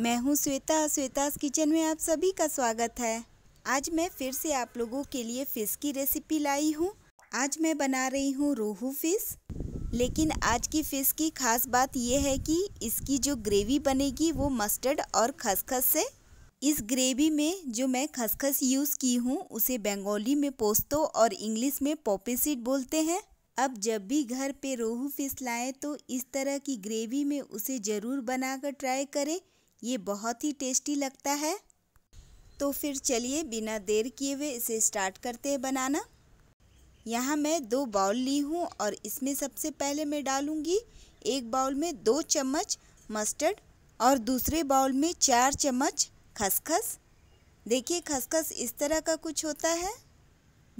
मैं हूं श्वेता श्वेता किचन में आप सभी का स्वागत है आज मैं फिर से आप लोगों के लिए फ़िश की रेसिपी लाई हूं। आज मैं बना रही हूं रोहू फ़िश लेकिन आज की फ़िश की खास बात यह है कि इसकी जो ग्रेवी बनेगी वो मस्टर्ड और खसखस से इस ग्रेवी में जो मैं खसखस यूज़ की हूँ उसे बंगाली में पोस्तो और इंग्लिश में पॉपेसीड बोलते हैं अब जब भी घर पे रोहू फिश लाएं तो इस तरह की ग्रेवी में उसे ज़रूर बनाकर ट्राई करें ये बहुत ही टेस्टी लगता है तो फिर चलिए बिना देर किए हुए इसे स्टार्ट करते हैं बनाना यहाँ मैं दो बाउल ली हूँ और इसमें सबसे पहले मैं डालूँगी एक बाउल में दो चम्मच मस्टर्ड और दूसरे बाउल में चार चम्मच खसखस देखिए खसखस इस तरह का कुछ होता है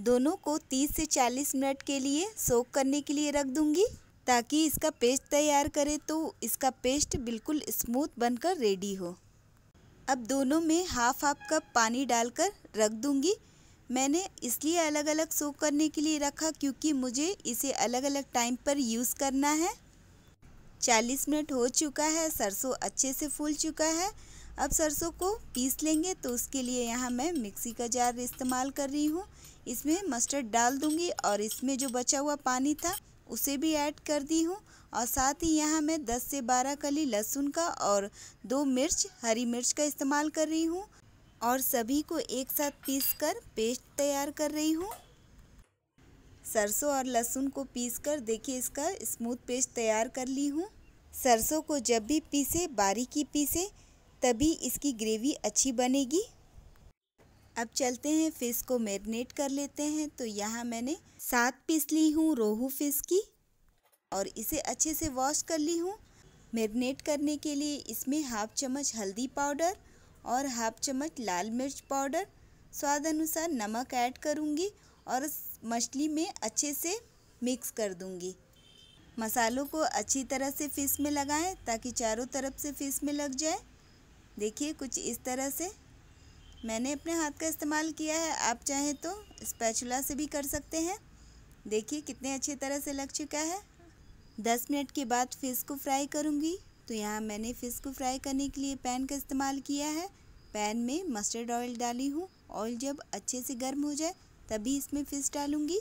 दोनों को 30 से 40 मिनट के लिए सोक करने के लिए रख दूँगी ताकि इसका पेस्ट तैयार करें तो इसका पेस्ट बिल्कुल स्मूथ बनकर रेडी हो अब दोनों में हाफ हाफ कप पानी डालकर रख दूँगी मैंने इसलिए अलग अलग सो करने के लिए रखा क्योंकि मुझे इसे अलग अलग टाइम पर यूज़ करना है चालीस मिनट हो चुका है सरसों अच्छे से फूल चुका है अब सरसों को पीस लेंगे तो उसके लिए यहाँ मैं मिक्सी का जार इस्तेमाल कर रही हूँ इसमें मस्टर्ड डाल दूँगी और इसमें जो बचा हुआ पानी था उसे भी ऐड कर दी हूँ और साथ ही यहाँ मैं 10 से 12 कली लहसुन का और दो मिर्च हरी मिर्च का इस्तेमाल कर रही हूँ और सभी को एक साथ पीस कर पेस्ट तैयार कर रही हूँ सरसों और लहसुन को पीस कर देखिए इसका स्मूथ पेस्ट तैयार कर ली हूँ सरसों को जब भी पीसे बारीकी पीसे तभी इसकी ग्रेवी अच्छी बनेगी अब चलते हैं फ़िश को मैरिनेट कर लेते हैं तो यहाँ मैंने सात पीस ली हूँ रोहू फ़िश की और इसे अच्छे से वॉश कर ली हूँ मैरिनेट करने के लिए इसमें हाफ चम्मच हल्दी पाउडर और हाफ चम्मच लाल मिर्च पाउडर स्वाद अनुसार नमक ऐड करूँगी और मछली में अच्छे से मिक्स कर दूँगी मसालों को अच्छी तरह से फ़िश में लगाएं ताकि चारों तरफ से फ़िश में लग जाए देखिए कुछ इस तरह से मैंने अपने हाथ का इस्तेमाल किया है आप चाहें तो स्पैचुला से भी कर सकते हैं देखिए कितने अच्छी तरह से लग चुका है दस मिनट के बाद फ़िश को फ्राई करूँगी तो यहाँ मैंने फ़िश को फ्राई करने के लिए पैन का इस्तेमाल किया है पैन में मस्टर्ड ऑयल डाली हूँ ऑयल जब अच्छे से गर्म हो जाए तभी इसमें फ़िश डालूँगी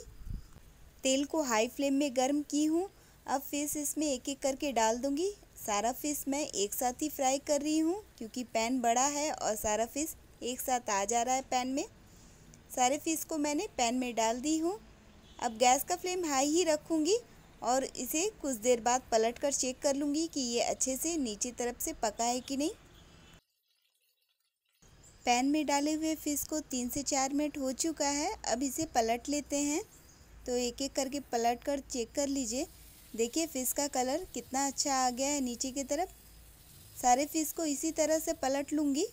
तेल को हाई फ्लेम में गर्म की हूँ अब फ़िश इसमें एक एक करके डाल दूँगी सारा फ़िश मैं एक साथ ही फ्राई कर रही हूँ क्योंकि पैन बड़ा है और सारा फ़िश एक साथ आ जा रहा है पैन में सारे फिश को मैंने पैन में डाल दी हूँ अब गैस का फ्लेम हाई ही रखूँगी और इसे कुछ देर बाद पलट कर चेक कर लूँगी कि ये अच्छे से नीचे तरफ से पका है कि नहीं पैन में डाले हुए फ़िश को तीन से चार मिनट हो चुका है अब इसे पलट लेते हैं तो एक एक करके पलट कर चेक कर लीजिए देखिए फ़िश का कलर कितना अच्छा आ गया है नीचे की तरफ सारे फ़िश को इसी तरह से पलट लूँगी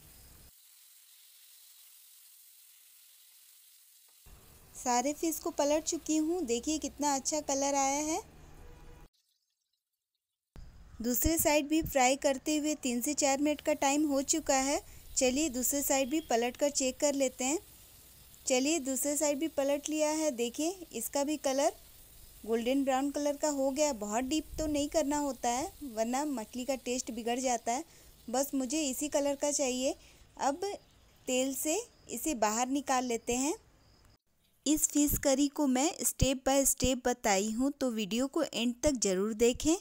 सारे फिश को पलट चुकी हूँ देखिए कितना अच्छा कलर आया है दूसरे साइड भी फ्राई करते हुए तीन से चार मिनट का टाइम हो चुका है चलिए दूसरे साइड भी पलट कर चेक कर लेते हैं चलिए दूसरे साइड भी पलट लिया है देखिए इसका भी कलर गोल्डन ब्राउन कलर का हो गया बहुत डीप तो नहीं करना होता है वरना मछली का टेस्ट बिगड़ जाता है बस मुझे इसी कलर का चाहिए अब तेल से इसे बाहर निकाल लेते हैं इस फिश करी को मैं स्टेप बाय स्टेप बताई हूँ तो वीडियो को एंड तक ज़रूर देखें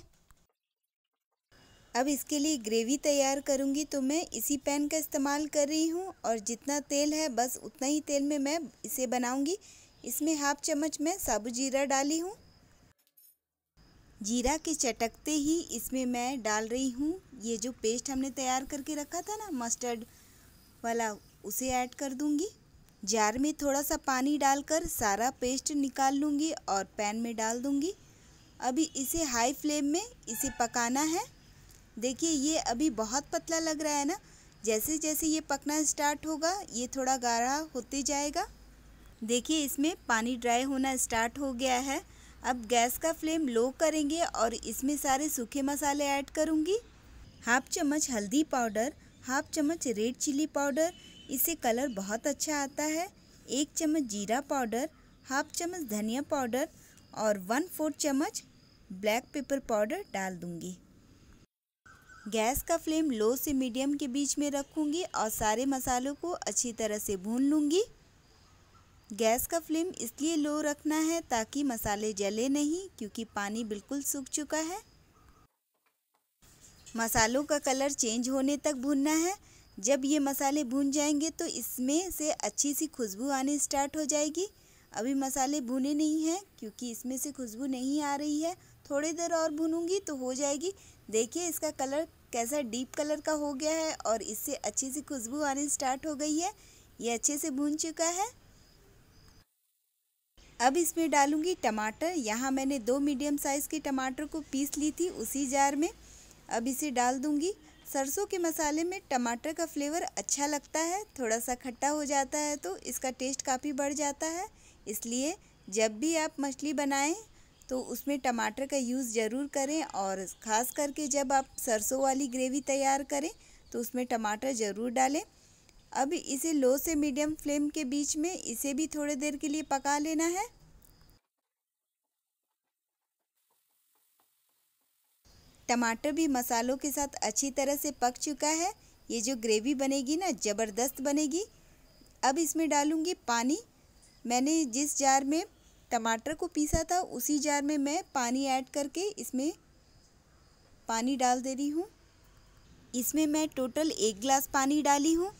अब इसके लिए ग्रेवी तैयार करूँगी तो मैं इसी पैन का इस्तेमाल कर रही हूँ और जितना तेल है बस उतना ही तेल में मैं इसे बनाऊँगी इसमें हाफ चम्मच मैं साबुत जीरा डाली हूँ जीरा के चटकते ही इसमें मैं डाल रही हूँ ये जो पेस्ट हमने तैयार करके रखा था ना मस्टर्ड वाला उसे ऐड कर दूँगी जार में थोड़ा सा पानी डालकर सारा पेस्ट निकाल लूँगी और पैन में डाल दूँगी अभी इसे हाई फ्लेम में इसे पकाना है देखिए ये अभी बहुत पतला लग रहा है ना जैसे जैसे ये पकना स्टार्ट होगा ये थोड़ा गाढ़ा होते जाएगा देखिए इसमें पानी ड्राई होना स्टार्ट हो गया है अब गैस का फ्लेम लो करेंगे और इसमें सारे सूखे मसाले ऐड करूँगी हाफ चम्मच हल्दी पाउडर हाफ चम्मच रेड चिली पाउडर इससे कलर बहुत अच्छा आता है एक चम्मच जीरा पाउडर हाफ चम्मच धनिया पाउडर और वन फोर्थ चम्मच ब्लैक पेपर पाउडर डाल दूंगी गैस का फ्लेम लो से मीडियम के बीच में रखूंगी और सारे मसालों को अच्छी तरह से भून लूँगी गैस का फ्लेम इसलिए लो रखना है ताकि मसाले जले नहीं क्योंकि पानी बिल्कुल सूख चुका है मसालों का कलर चेंज होने तक भूनना है जब ये मसाले भून जाएंगे तो इसमें से अच्छी सी खुशबू आने स्टार्ट हो जाएगी अभी मसाले भुने नहीं हैं क्योंकि इसमें से खुशबू नहीं आ रही है थोड़ी देर और भूनूंगी तो हो जाएगी देखिए इसका कलर कैसा डीप कलर का हो गया है और इससे अच्छी सी खुशबू आने स्टार्ट हो गई है ये अच्छे से भून चुका है अब इसमें डालूंगी टमाटर यहाँ मैंने दो मीडियम साइज़ के टमाटर को पीस ली थी उसी जार में अब इसे डाल दूँगी सरसों के मसाले में टमाटर का फ्लेवर अच्छा लगता है थोड़ा सा खट्टा हो जाता है तो इसका टेस्ट काफ़ी बढ़ जाता है इसलिए जब भी आप मछली बनाएं तो उसमें टमाटर का यूज़ ज़रूर करें और ख़ास करके जब आप सरसों वाली ग्रेवी तैयार करें तो उसमें टमाटर ज़रूर डालें अब इसे लो से मीडियम फ्लेम के बीच में इसे भी थोड़ी देर के लिए पका लेना है टमाटर भी मसालों के साथ अच्छी तरह से पक चुका है ये जो ग्रेवी बनेगी ना ज़बरदस्त बनेगी अब इसमें डालूँगी पानी मैंने जिस जार में टमाटर को पीसा था उसी जार में मैं पानी ऐड करके इसमें पानी डाल दे रही हूँ इसमें मैं टोटल एक गिलास पानी डाली हूँ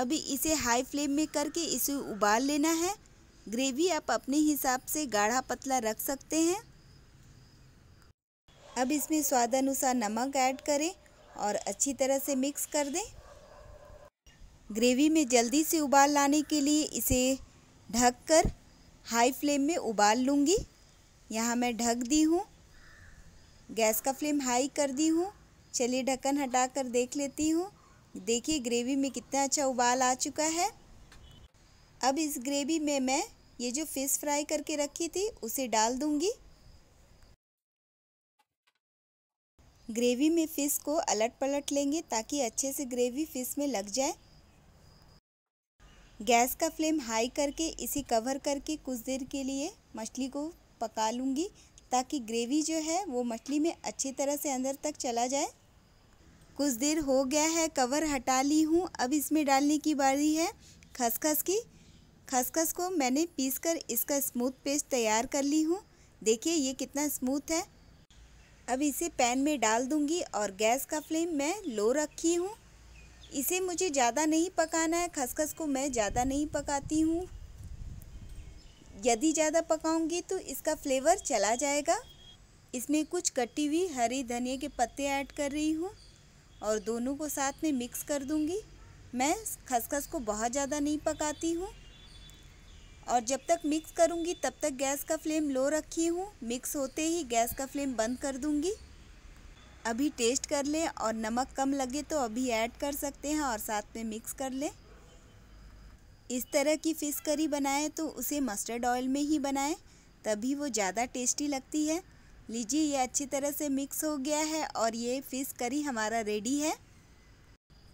अभी इसे हाई फ्लेम में करके इसे उबाल लेना है ग्रेवी आप अपने हिसाब से गाढ़ा पतला रख सकते हैं अब इसमें स्वाद अनुसार नमक ऐड करें और अच्छी तरह से मिक्स कर दें ग्रेवी में जल्दी से उबाल लाने के लिए इसे ढककर हाई फ्लेम में उबाल लूँगी यहाँ मैं ढक दी हूँ गैस का फ्लेम हाई कर दी हूँ चलिए ढक्कन हटा कर देख लेती हूँ देखिए ग्रेवी में कितना अच्छा उबाल आ चुका है अब इस ग्रेवी में मैं ये जो फ़िश फ्राई करके रखी थी उसे डाल दूँगी ग्रेवी में फ़िश को अलट पलट लेंगे ताकि अच्छे से ग्रेवी फ़िश में लग जाए गैस का फ्लेम हाई करके इसे कवर करके कुछ देर के लिए मछली को पका लूँगी ताकि ग्रेवी जो है वो मछली में अच्छी तरह से अंदर तक चला जाए कुछ देर हो गया है कवर हटा ली हूँ अब इसमें डालने की बारी है खसखस की खसखस को मैंने पीस कर इसका स्मूथ पेस्ट तैयार कर ली हूँ देखिए ये कितना स्मूथ है अब इसे पैन में डाल दूंगी और गैस का फ्लेम मैं लो रखी हूँ इसे मुझे ज़्यादा नहीं पकाना है खसखस को मैं ज़्यादा नहीं पकाती हूँ यदि ज़्यादा पकाऊंगी तो इसका फ्लेवर चला जाएगा इसमें कुछ कटी हुई हरी धनिया के पत्ते ऐड कर रही हूँ और दोनों को साथ में मिक्स कर दूंगी मैं खसखस को बहुत ज़्यादा नहीं पकाती हूँ और जब तक मिक्स करूँगी तब तक गैस का फ्लेम लो रखी हूँ मिक्स होते ही गैस का फ्लेम बंद कर दूँगी अभी टेस्ट कर लें और नमक कम लगे तो अभी ऐड कर सकते हैं और साथ में मिक्स कर लें इस तरह की फ़िश करी बनाएं तो उसे मस्टर्ड ऑयल में ही बनाएं तभी वो ज़्यादा टेस्टी लगती है लीजिए ये अच्छी तरह से मिक्स हो गया है और ये फ़िश करी हमारा रेडी है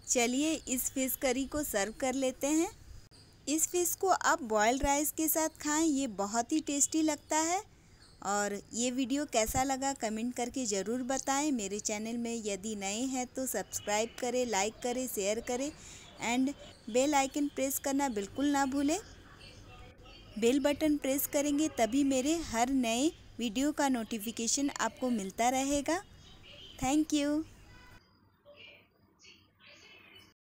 चलिए इस फ़िश करी को सर्व कर लेते हैं इस फ़िश को आप बॉयल्ड राइस के साथ खाएं ये बहुत ही टेस्टी लगता है और ये वीडियो कैसा लगा कमेंट करके ज़रूर बताएं मेरे चैनल में यदि नए हैं तो सब्सक्राइब करें लाइक करें शेयर करें एंड बेल आइकन प्रेस करना बिल्कुल ना भूलें बेल बटन प्रेस करेंगे तभी मेरे हर नए वीडियो का नोटिफिकेशन आपको मिलता रहेगा थैंक यू